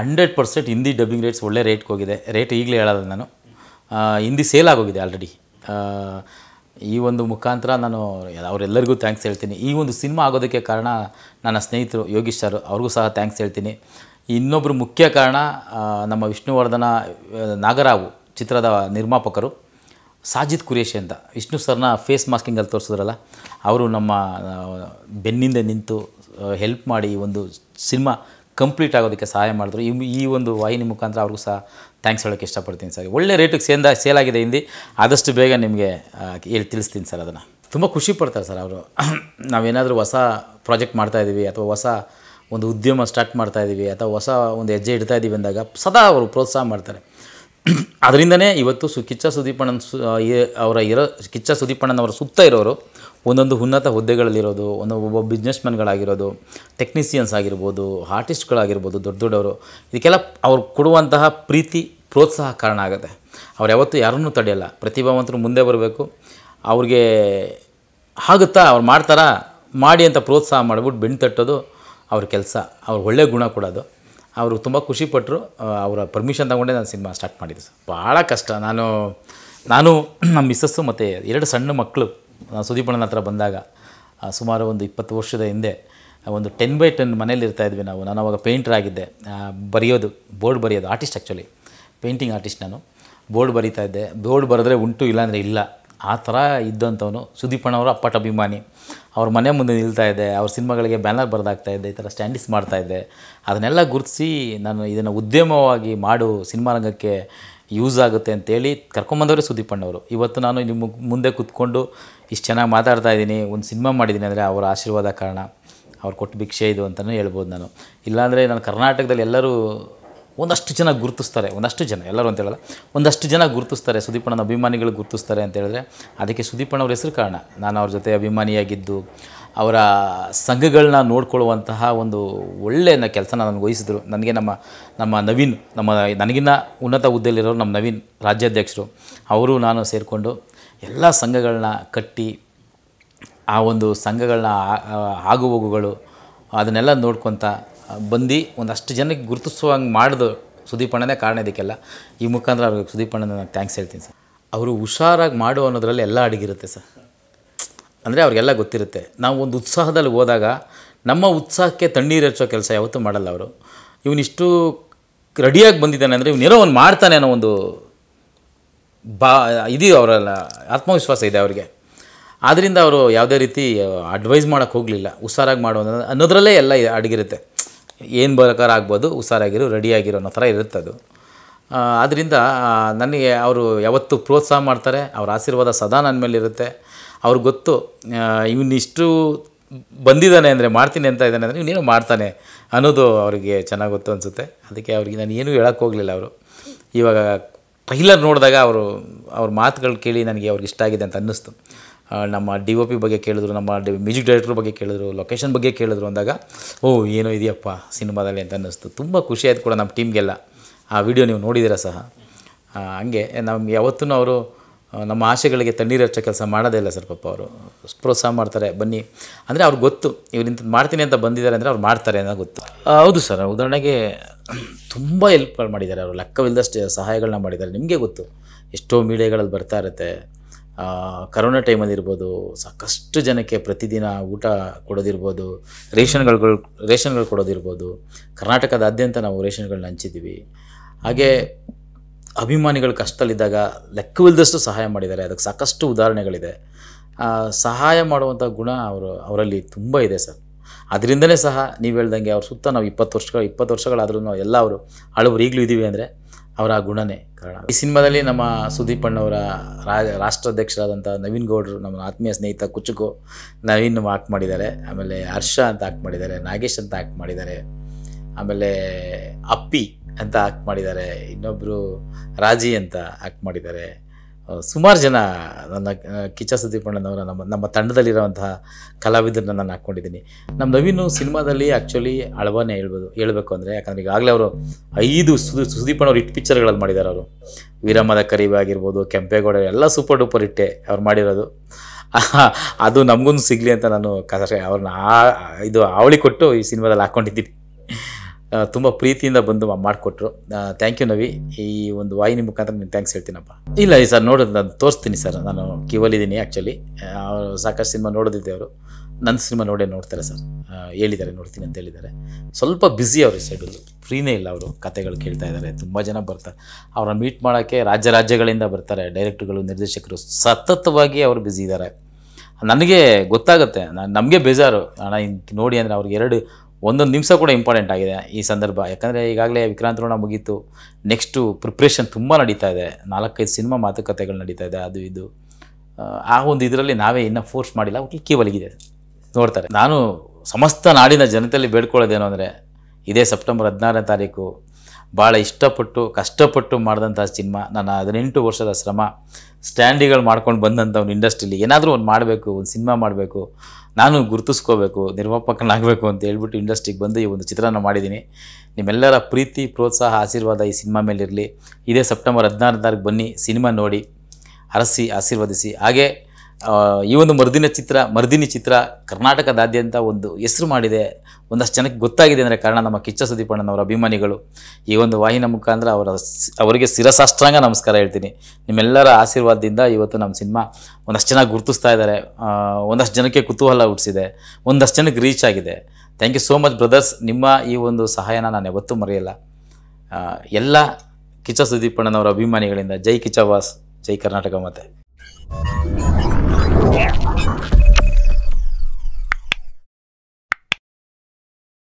Hundred percent Hindi dubbing rates ಒಳ್ಳೆ ರೇಟ್ಗೆ ಹೋಗಿದೆ ರೇಟ್ ಈಗಲೇ ಹೇಳೋದು ನಾನು ಹಿಂದಿ ಸೇಲ್ ಆಗೋಗಿದೆ ಆಲ್ರೆಡಿ ಈ ಒಂದು ಮುಖಾಂತರ ನಾನು ಅವರೆಲ್ಲರಿಗೂ ಥ್ಯಾಂಕ್ಸ್ ಹೇಳ್ತೀನಿ ಈ ಒಂದು ಸಿನಿಮಾ ಆಗೋದಕ್ಕೆ ಕಾರಣ ನನ್ನ ಸ್ನೇಹಿತರು ಯೋಗೀಶ್ ಸರ್ ಅವ್ರಿಗೂ ಸಹ ಥ್ಯಾಂಕ್ಸ್ ಹೇಳ್ತೀನಿ ಇನ್ನೊಬ್ಬರು ಮುಖ್ಯ ಕಾರಣ ನಮ್ಮ ವಿಷ್ಣುವರ್ಧನ ನಾಗರಾವು ಚಿತ್ರದ ನಿರ್ಮಾಪಕರು ಸಾಜಿದ್ ಕುರೇಶಿ ಅಂತ ವಿಷ್ಣು ಸರ್ನ ಫೇಸ್ ಮಾಸ್ಕಿಂಗಲ್ಲಿ ತೋರಿಸಿದ್ರಲ್ಲ ಅವರು ನಮ್ಮ ಬೆನ್ನಿಂದ ನಿಂತು ಹೆಲ್ಪ್ ಮಾಡಿ ಒಂದು ಸಿನಿಮಾ ಕಂಪ್ಲೀಟ್ ಆಗೋದಕ್ಕೆ ಸಹಾಯ ಮಾಡಿದ್ರು ಈ ಈ ಒಂದು ವಾಹಿನಿ ಮುಖಾಂತರ ಅವ್ರಿಗೂ ಸಹ ಥ್ಯಾಂಕ್ಸ್ ಹೇಳೋಕ್ಕೆ ಇಷ್ಟಪಡ್ತೀನಿ ಸರ್ ಒಳ್ಳೆ ರೇಟಿಗೆ ಸೇಂದ ಸೇಲ್ ಆಗಿದೆ ಹಿಂದಿ ಆದಷ್ಟು ಬೇಗ ನಿಮಗೆ ಹೇಳಿ ತಿಳಿಸ್ತೀನಿ ಸರ್ ಅದನ್ನು ತುಂಬ ಖುಷಿ ಪಡ್ತಾರೆ ಸರ್ ಅವರು ನಾವೇನಾದರೂ ಹೊಸ ಪ್ರಾಜೆಕ್ಟ್ ಮಾಡ್ತಾಯಿದ್ದೀವಿ ಅಥವಾ ಹೊಸ ಒಂದು ಉದ್ಯಮ ಸ್ಟಾರ್ಟ್ ಮಾಡ್ತಾಯಿದ್ದೀವಿ ಅಥವಾ ಹೊಸ ಒಂದು ಹೆಜ್ಜೆ ಇಡ್ತಾ ಇದ್ದೀವಿ ಅಂದಾಗ ಸದಾ ಅವರು ಪ್ರೋತ್ಸಾಹ ಮಾಡ್ತಾರೆ ಅದರಿಂದನೇ ಇವತ್ತು ಸು ಕಿಚ್ಚ ಸುದೀಪಣ್ಣನ ಸು ಅವರ ಇರೋ ಕಿಚ್ಚ ಸುದೀಪಣ್ಣನವರ ಸುತ್ತ ಇರೋರು ಒಂದೊಂದು ಉನ್ನತ ಹುದ್ದೆಗಳಲ್ಲಿರೋದು ಒಂದು ಒಬ್ಬ ಬಿಸ್ನೆಸ್ಮನ್ಗಳಾಗಿರೋದು ಟೆಕ್ನಿಷಿಯನ್ಸ್ ಆಗಿರ್ಬೋದು ಆರ್ಟಿಸ್ಟ್ಗಳಾಗಿರ್ಬೋದು ದೊಡ್ಡ ದೊಡ್ಡವರು ಇದಕ್ಕೆಲ್ಲ ಅವ್ರು ಕೊಡುವಂತಹ ಪ್ರೀತಿ ಪ್ರೋತ್ಸಾಹ ಕಾರಣ ಆಗುತ್ತೆ ಅವ್ರು ಯಾವತ್ತೂ ಯಾರನ್ನೂ ತಡೆಯಲ್ಲ ಪ್ರತಿಭಾವಂತರು ಮುಂದೆ ಬರಬೇಕು ಅವ್ರಿಗೆ ಆಗುತ್ತಾ ಅವ್ರು ಮಾಡ್ತಾರಾ ಮಾಡಿ ಅಂತ ಪ್ರೋತ್ಸಾಹ ಮಾಡಿಬಿಟ್ಟು ಬೆಣ್ಣು ತಟ್ಟೋದು ಅವ್ರ ಕೆಲಸ ಅವ್ರ ಒಳ್ಳೆಯ ಗುಣ ಕೊಡೋದು ಅವರು ತುಂಬ ಖುಷಿಪಟ್ಟರು ಅವರ ಪರ್ಮಿಷನ್ ತಗೊಂಡೆ ನಾನು ಸಿನಿಮಾ ಸ್ಟಾರ್ಟ್ ಮಾಡಿದ್ದೆ ಸರ್ ಭಾಳ ಕಷ್ಟ ನಾನು ನಾನು ನಮ್ಮ ಮಿಸ್ಸಸ್ಸು ಮತ್ತು ಎರಡು ಸಣ್ಣ ಮಕ್ಕಳು ನಾನು ಸುದೀಪಣ್ಣನ ಹತ್ರ ಬಂದಾಗ ಸುಮಾರು ಒಂದು ಇಪ್ಪತ್ತು ವರ್ಷದ ಹಿಂದೆ ಒಂದು ಟೆನ್ ಬೈ ಟೆನ್ ಮನೇಲಿ ಇರ್ತಾಯಿದ್ವಿ ನಾವು ನಾನು ಅವಾಗ ಪೇಂಟರ್ ಆಗಿದ್ದೆ ಬರೆಯೋದು ಬೋರ್ಡ್ ಬರೆಯೋದು ಆರ್ಟಿಸ್ಟ್ ಆ್ಯಕ್ಚುಲಿ ಪೇಂಟಿಂಗ್ ಆರ್ಟಿಸ್ಟ್ ನಾನು ಬೋರ್ಡ್ ಬರಿತಾ ಇದ್ದೆ ಬೋರ್ಡ್ ಬರೆದ್ರೆ ಉಂಟು ಇಲ್ಲಾಂದರೆ ಇಲ್ಲ ಆ ಥರ ಇದ್ದಂಥವನು ಸುದೀಪಣ್ಣವರು ಅಪ್ಪಟ ಅಭಿಮಾನಿ ಅವ್ರ ಮನೆ ಮುಂದೆ ನಿಲ್ತಾ ಇದೆ ಅವ್ರ ಸಿನಿಮಾಗಳಿಗೆ ಬ್ಯಾನರ್ ಬರೆದಾಗ್ತಾ ಇದೆ ಈ ಥರ ಸ್ಟ್ಯಾಂಡಿಸ್ ಮಾಡ್ತಾ ಅದನ್ನೆಲ್ಲ ಗುರುತಿಸಿ ನಾನು ಇದನ್ನು ಉದ್ಯಮವಾಗಿ ಮಾಡು ಸಿನಿಮಾ ರಂಗಕ್ಕೆ ಯೂಸ್ ಆಗುತ್ತೆ ಅಂತೇಳಿ ಕರ್ಕೊಂಬಂದವರೇ ಸುದೀಪಣ್ಣವರು ಇವತ್ತು ನಾನು ನಿಮ್ಮ ಮುಂದೆ ಕೂತ್ಕೊಂಡು ಇಷ್ಟು ಚೆನ್ನಾಗಿ ಮಾತಾಡ್ತಾ ಇದ್ದೀನಿ ಒಂದು ಸಿನಿಮಾ ಮಾಡಿದ್ದೀನಿ ಅಂದರೆ ಅವರ ಆಶೀರ್ವಾದ ಕಾರಣ ಅವ್ರು ಕೊಟ್ಟು ಭಿಕ್ಷೆ ಇದು ಅಂತಲೇ ಹೇಳ್ಬೋದು ನಾನು ಇಲ್ಲಾಂದರೆ ನಾನು ಕರ್ನಾಟಕದಲ್ಲಿ ಎಲ್ಲರೂ ಒಂದಷ್ಟು ಜನ ಗುರುತಿಸ್ತಾರೆ ಒಂದಷ್ಟು ಜನ ಎಲ್ಲರೂ ಅಂತ ಹೇಳಲ್ಲ ಒಂದಷ್ಟು ಜನ ಗುರುತಿಸ್ತಾರೆ ಸುದೀಪಣ್ಣನ ಅಭಿಮಾನಿಗಳು ಗುರುತಿಸ್ತಾರೆ ಅಂತ ಹೇಳಿದ್ರೆ ಅದಕ್ಕೆ ಸುದೀಪಣ್ಣವ್ರ ಹೆಸರು ಕಾರಣ ನಾನು ಅವ್ರ ಜೊತೆ ಅಭಿಮಾನಿಯಾಗಿದ್ದು ಅವರ ಸಂಘಗಳನ್ನ ನೋಡ್ಕೊಳ್ಳುವಂತಹ ಒಂದು ಒಳ್ಳೆಯ ಕೆಲಸನ ನನಗೆ ವಹಿಸಿದರು ನನಗೆ ನಮ್ಮ ನಮ್ಮ ನವೀನ್ ನಮ್ಮ ನನಗಿನ್ನ ಉನ್ನತ ಹುದ್ದೆಯಲ್ಲಿರೋರು ನಮ್ಮ ನವೀನ್ ರಾಜ್ಯಾಧ್ಯಕ್ಷರು ಅವರು ನಾನು ಸೇರಿಕೊಂಡು ಎಲ್ಲ ಸಂಘಗಳನ್ನ ಕಟ್ಟಿ ಆ ಒಂದು ಸಂಘಗಳನ್ನ ಆಗು ಹೋಗುಗಳು ಅದನ್ನೆಲ್ಲ ನೋಡ್ಕೊತ ಬಂದು ಒಂದಷ್ಟು ಜನಕ್ಕೆ ಗುರುತಿಸುವಂಗೆ ಮಾಡಿದ್ರು ಸುದೀಪ್ ಕಾರಣ ಇದಕ್ಕೆಲ್ಲ ಈ ಮುಖಾಂತರ ಅವ್ರಿಗೆ ಸುದೀಪ್ ಅಣ್ಣನ ಥ್ಯಾಂಕ್ಸ್ ಹೇಳ್ತೀನಿ ಸರ್ ಅವರು ಹುಷಾರಾಗಿ ಮಾಡು ಅನ್ನೋದ್ರಲ್ಲಿ ಎಲ್ಲ ಅಡಗಿರುತ್ತೆ ಸರ್ ಅಂದರೆ ಅವ್ರಿಗೆಲ್ಲ ಗೊತ್ತಿರುತ್ತೆ ನಾವು ಒಂದು ಉತ್ಸಾಹದಲ್ಲಿ ಹೋದಾಗ ನಮ್ಮ ಉತ್ಸಾಹಕ್ಕೆ ತಣ್ಣೀರು ಹಚ್ಚೋ ಕೆಲಸ ಯಾವತ್ತೂ ಮಾಡಲ್ಲ ಅವರು ಇವನಿಷ್ಟು ರೆಡಿಯಾಗಿ ಬಂದಿದ್ದಾನೆ ಅಂದರೆ ಇವನೇನೋ ಒಂದು ಮಾಡ್ತಾನೆ ಅನ್ನೋ ಒಂದು ಬಾ ಇದು ಅವರೆಲ್ಲ ಆತ್ಮವಿಶ್ವಾಸ ಇದೆ ಅವರಿಗೆ ಆದ್ದರಿಂದ ಅವರು ಯಾವುದೇ ರೀತಿ ಅಡ್ವೈಸ್ ಮಾಡೋಕ್ಕೆ ಹೋಗಲಿಲ್ಲ ಹುಷಾರಾಗಿ ಮಾಡೋ ಅನ್ನೋದರಲ್ಲೇ ಎಲ್ಲ ಅಡಗಿರುತ್ತೆ ಏನು ಬರೋಕಾರ ಆಗ್ಬೋದು ಹುಷಾರಾಗಿರು ರೆಡಿಯಾಗಿರೋ ಅನ್ನೋ ಥರ ಅದು ಆದ್ದರಿಂದ ನನಗೆ ಅವರು ಯಾವತ್ತೂ ಪ್ರೋತ್ಸಾಹ ಮಾಡ್ತಾರೆ ಅವ್ರ ಆಶೀರ್ವಾದ ಸದಾ ನನ್ನ ಮೇಲಿರುತ್ತೆ ಅವ್ರಿಗೆ ಗೊತ್ತು ಇವನಿಷ್ಟು ಬಂದಿದ್ದಾನೆ ಅಂದರೆ ಮಾಡ್ತೀನಿ ಅಂತ ಇದ್ದಾನೆ ಅಂದರೆ ಇವನೇನು ಮಾಡ್ತಾನೆ ಅನ್ನೋದು ಅವರಿಗೆ ಚೆನ್ನಾಗಿ ಗೊತ್ತು ಅನಿಸುತ್ತೆ ಅದಕ್ಕೆ ಅವ್ರಿಗೆ ನಾನು ಏನೂ ಹೋಗಲಿಲ್ಲ ಅವರು ಇವಾಗ ಟ್ರೈಲರ್ ನೋಡಿದಾಗ ಅವರು ಅವ್ರ ಮಾತುಗಳು ಕೇಳಿ ನನಗೆ ಅವ್ರಿಗೆ ಇಷ್ಟ ಆಗಿದೆ ಅಂತ ಅನ್ನಿಸ್ತು ನಮ್ಮ ಡಿ ಒ ಪಿ ಬಗ್ಗೆ ಕೇಳಿದ್ರು ನಮ್ಮ ಡಿ ಮ್ಯೂಸಿಕ್ ಡೈರೆಕ್ಟ್ರ್ ಬಗ್ಗೆ ಕೇಳಿದ್ರು ಲೊಕೇಶನ್ ಬಗ್ಗೆ ಕೇಳಿದ್ರು ಅಂದಾಗ ಓ ಏನೋ ಇದೆಯಪ್ಪ ಸಿನಿಮಾದಲ್ಲಿ ಅಂತ ಅನ್ನಿಸ್ತು ತುಂಬ ಖುಷಿ ಆಯ್ತು ಕೂಡ ನಮ್ಮ ಟೀಮ್ಗೆಲ್ಲ ಆ ವಿಡಿಯೋ ನೀವು ನೋಡಿದಿರ ಸಹ ಹಂಗೆ ನಮ್ಗೆ ಯಾವತ್ತೂ ಅವರು ನಮ್ಮ ಆಶೆಗಳಿಗೆ ತಣ್ಣೀರು ಹಚ್ಚೋ ಕೆಲಸ ಮಾಡೋದೇ ಇಲ್ಲ ಸರ್ ಪಾಪ ಅವರು ಪ್ರೋತ್ಸಾಹ ಮಾಡ್ತಾರೆ ಬನ್ನಿ ಅಂದರೆ ಅವ್ರಿಗೆ ಗೊತ್ತು ಇವ್ರು ಇಂಥದ್ದು ಮಾಡ್ತೀನಿ ಅಂತ ಬಂದಿದ್ದಾರೆ ಅಂದರೆ ಅವ್ರು ಮಾಡ್ತಾರೆ ಅನ್ನೋ ಗೊತ್ತು ಹೌದು ಸರ್ ಉದಾಹರಣೆಗೆ ತುಂಬ ಹೆಲ್ಪ್ಗಳು ಮಾಡಿದ್ದಾರೆ ಅವರು ಲೆಕ್ಕವಿಲ್ಲದಷ್ಟು ಸಹಾಯಗಳನ್ನ ಮಾಡಿದ್ದಾರೆ ನಿಮಗೆ ಗೊತ್ತು ಎಷ್ಟೋ ಮೀಡಿಯಾಗಳಲ್ಲಿ ಬರ್ತಾ ಇರುತ್ತೆ ಕರೋನಾ ಟೈಮಲ್ಲಿ ಇರ್ಬೋದು ಸಾಕಷ್ಟು ಜನಕ್ಕೆ ಪ್ರತಿದಿನ ಊಟ ಕೊಡೋದಿರ್ಬೋದು ರೇಷನ್ಗಳು ರೇಷನ್ಗಳು ಕೊಡೋದಿರ್ಬೋದು ಕರ್ನಾಟಕದಾದ್ಯಂತ ನಾವು ರೇಷನ್ಗಳನ್ನ ಹಂಚಿದ್ದೀವಿ ಹಾಗೆ ಅಭಿಮಾನಿಗಳು ಕಷ್ಟದಲ್ಲಿದ್ದಾಗ ಲೆಕ್ಕವಿಲ್ಲದಷ್ಟು ಸಹಾಯ ಮಾಡಿದ್ದಾರೆ ಅದಕ್ಕೆ ಸಾಕಷ್ಟು ಉದಾಹರಣೆಗಳಿದೆ ಸಹಾಯ ಮಾಡುವಂಥ ಗುಣ ಅವರು ಅವರಲ್ಲಿ ತುಂಬ ಇದೆ ಸರ್ ಅದರಿಂದಲೇ ಸಹ ನೀವು ಹೇಳ್ದಂಗೆ ಅವ್ರ ಸುತ್ತ ನಾವು ಇಪ್ಪತ್ತು ವರ್ಷಗಳು ಇಪ್ಪತ್ತು ವರ್ಷಗಳಾದ್ರೂ ಎಲ್ಲ ಅವರು ಹಳವರು ಈಗಲೂ ಇದ್ದೀವಿ ಅಂದರೆ ಅವರ ಗುಣನೇ ಕಾರಣ ಈ ಸಿನಿಮಾದಲ್ಲಿ ನಮ್ಮ ಸುದೀಪ್ ಅಣ್ಣವರ ರಾಷ್ಟ್ರಾಧ್ಯಕ್ಷರಾದಂಥ ನವೀನ್ ಗೌಡ್ರು ನಮ್ಮ ಆತ್ಮೀಯ ಸ್ನೇಹಿತ ಕುಚುಕು ನವೀನ್ ಆಕ್ಟ್ ಮಾಡಿದ್ದಾರೆ ಆಮೇಲೆ ಹರ್ಷ ಅಂತ ಆಕ್ಟ್ ಮಾಡಿದ್ದಾರೆ ನಾಗೇಶ್ ಅಂತ ಆಕ್ಟ್ ಮಾಡಿದ್ದಾರೆ ಆಮೇಲೆ ಅಪ್ಪಿ ಅಂತ ಆಕ್ಟ್ ಮಾಡಿದ್ದಾರೆ ಇನ್ನೊಬ್ಬರು ರಾಜಿ ಅಂತ ಆಕ್ಟ್ ಮಾಡಿದ್ದಾರೆ ಸುಮಾರು ಜನ ನನ್ನ ಕಿಚ್ಚ ಸುದೀಪಣ್ಣನವರ ನಮ್ಮ ನಮ್ಮ ತಂಡದಲ್ಲಿರುವಂತಹ ಕಲಾವಿದರನ್ನ ನಾನು ಹಾಕ್ಕೊಂಡಿದ್ದೀನಿ ನಮ್ಮ ನವೀನು ಸಿನಿಮಾದಲ್ಲಿ ಆ್ಯಕ್ಚುಲಿ ಅಳವನ್ನೇ ಹೇಳ್ಬೋದು ಹೇಳಬೇಕು ಅಂದರೆ ಯಾಕಂದರೆ ಈಗಾಗಲೇ ಅವರು ಐದು ಸುದೀಪಣ್ಣವ್ರು ಹಿಟ್ ಪಿಕ್ಚರ್ಗಳಲ್ಲಿ ಮಾಡಿದ್ದಾರೆ ಅವರು ವೀರಮದ ಕರಿಬೆ ಆಗಿರ್ಬೋದು ಕೆಂಪೇಗೌಡ ಎಲ್ಲ ಸೂಪರ್ ಡೂಪರ್ ಹಿಟ್ಟೆ ಅವ್ರು ಮಾಡಿರೋದು ಅದು ನಮಗೂ ಸಿಗಲಿ ಅಂತ ನಾನು ಕಸ ಅವ್ರನ್ನ ಇದು ಅವಳಿ ಕೊಟ್ಟು ಈ ಸಿನಿಮಾದಲ್ಲಿ ಹಾಕ್ಕೊಂಡಿದ್ದೀನಿ ತುಂಬ ಪ್ರೀತಿಯಿಂದ ಬಂದು ಮಾಡಿಕೊಟ್ರು ಥ್ಯಾಂಕ್ ಯು ನವಿ ಈ ಒಂದು ವಾಹಿನಿ ಮುಖಾಂತರ ನೀನು ಥ್ಯಾಂಕ್ಸ್ ಹೇಳ್ತೀನಪ್ಪ ಇಲ್ಲ ಈ ಸರ್ ನೋಡೋದು ನಾನು ತೋರಿಸ್ತೀನಿ ಸರ್ ನಾನು ಕಿವಲಿದ್ದೀನಿ ಆ್ಯಕ್ಚುಲಿ ಸಾಕಷ್ಟು ಸಿನಿಮಾ ನೋಡೋದಿದ್ದೆ ಅವರು ನನ್ನ ಸಿನಿಮಾ ನೋಡೇ ನೋಡ್ತಾರೆ ಸರ್ ಹೇಳಿದ್ದಾರೆ ನೋಡ್ತೀನಿ ಅಂತ ಹೇಳಿದ್ದಾರೆ ಸ್ವಲ್ಪ ಬ್ಯುಸಿ ಅವರು ಸೈಡಲ್ಲಿ ಫ್ರೀನೇ ಇಲ್ಲ ಅವರು ಕತೆಗಳು ಕೇಳ್ತಾ ಇದ್ದಾರೆ ತುಂಬ ಜನ ಬರ್ತಾರೆ ಅವ್ರನ್ನ ಮೀಟ್ ಮಾಡೋಕ್ಕೆ ರಾಜ್ಯ ರಾಜ್ಯಗಳಿಂದ ಬರ್ತಾರೆ ಡೈರೆಕ್ಟ್ರುಗಳು ನಿರ್ದೇಶಕರು ಸತತವಾಗಿ ಅವರು ಬ್ಯುಸಿ ಇದ್ದಾರೆ ನನಗೆ ಗೊತ್ತಾಗುತ್ತೆ ನಾನು ನಮಗೆ ಬೇಜಾರು ಅಣ್ಣ ಇಂಥ ನೋಡಿ ಅಂದರೆ ಅವ್ರಿಗೆ ಎರಡು ಒಂದೊಂದು ನಿಮಿಷ ಕೂಡ ಇಂಪಾರ್ಟೆಂಟ್ ಆಗಿದೆ ಈ ಸಂದರ್ಭ ಯಾಕಂದರೆ ಈಗಾಗಲೇ ರೋಣ ಮುಗೀತು ನೆಕ್ಸ್ಟು ಪ್ರಿಪ್ರೇಷನ್ ತುಂಬ ನಡೀತಾ ಇದೆ ನಾಲ್ಕೈದು ಸಿನಿಮಾ ಮಾತುಕತೆಗಳು ನಡೀತಾ ಇದೆ ಅದು ಇದು ಆ ಒಂದು ಇದರಲ್ಲಿ ನಾವೇ ಇನ್ನೂ ಫೋರ್ಸ್ ಮಾಡಿಲ್ಲ ಒಟ್ಟು ಒಲಗಿದೆ ನೋಡ್ತಾರೆ ನಾನು ಸಮಸ್ತ ನಾಡಿನ ಜನತೆಯಲ್ಲಿ ಬೇಡ್ಕೊಳ್ಳೋದೇನು ಅಂದರೆ ಇದೇ ಸೆಪ್ಟೆಂಬರ್ ಹದಿನಾರನೇ ತಾರೀಕು ಭಾಳ ಇಷ್ಟಪಟ್ಟು ಕಷ್ಟಪಟ್ಟು ಮಾಡಿದಂಥ ಸಿನಿಮಾ ನನ್ನ ಹದಿನೆಂಟು ವರ್ಷದ ಶ್ರಮ ಸ್ಟ್ಯಾಂಡಿಗಳು ಮಾಡ್ಕೊಂಡು ಬಂದಂಥ ಒಂದು ಇಂಡಸ್ಟ್ರೀಲಿ ಏನಾದರೂ ಒಂದು ಮಾಡಬೇಕು ಒಂದು ಸಿನಿಮಾ ಮಾಡಬೇಕು ನಾನು ಗುರುತಿಸ್ಕೋಬೇಕು ನಿರ್ಮಾಪಕನಾಗಬೇಕು ಅಂತ ಹೇಳ್ಬಿಟ್ಟು ಇಂಡಸ್ಟ್ರಿಗೆ ಬಂದು ಈ ಒಂದು ಚಿತ್ರನ ಮಾಡಿದ್ದೀನಿ ನಿಮ್ಮೆಲ್ಲರ ಪ್ರೀತಿ ಪ್ರೋತ್ಸಾಹ ಆಶೀರ್ವಾದ ಈ ಸಿನಿಮಾ ಮೇಲಿರಲಿ ಇದೇ ಸೆಪ್ಟೆಂಬರ್ ಹದಿನಾರು ತಾರೀಕು ಬನ್ನಿ ಸಿನಿಮಾ ನೋಡಿ ಹರಸಿ ಆಶೀರ್ವದಿಸಿ ಹಾಗೆ ಈ ಒಂದು ಮರುದಿನ ಚಿತ್ರ ಮರುದಿನಿ ಚಿತ್ರ ಕರ್ನಾಟಕದಾದ್ಯಂತ ಒಂದು ಹೆಸರು ಮಾಡಿದೆ ಒಂದಷ್ಟು ಜನಕ್ಕೆ ಗೊತ್ತಾಗಿದೆ ಅಂದರೆ ಕಾರಣ ನಮ್ಮ ಕಿಚ್ಚ ಸುದೀಪಣ್ಣನವರ ಅಭಿಮಾನಿಗಳು ಈ ಒಂದು ವಾಹಿನ ಮುಖಾಂತರ ಅವರ ಅವರಿಗೆ ಶಿರಸಾಷ್ಟಾಂಗ ನಮಸ್ಕಾರ ಹೇಳ್ತೀನಿ ನಿಮ್ಮೆಲ್ಲರ ಆಶೀರ್ವಾದದಿಂದ ಇವತ್ತು ನಮ್ಮ ಸಿನಿಮಾ ಒಂದಷ್ಟು ಜನ ಗುರುತಿಸ್ತಾ ಇದ್ದಾರೆ ಒಂದಷ್ಟು ಜನಕ್ಕೆ ಕುತೂಹಲ ಹುಟ್ಟಿಸಿದೆ ಒಂದಷ್ಟು ಜನಕ್ಕೆ ರೀಚ್ ಆಗಿದೆ thank you so much brothers ನಿಮ್ಮ ಈ ಒಂದು ಸಹಾಯನ ನಾನು ಯಾವತ್ತೂ ಮರೆಯಲ್ಲ ಎಲ್ಲ ಕಿಚ್ಚ ಸುದೀಪಣ್ಣನವರ ಅಭಿಮಾನಿಗಳಿಂದ ಜೈ ಕಿಚ್ಚ ವಾಸ್ ಜೈ ಕರ್ನಾಟಕ ಮತ್ತೆ Yeah.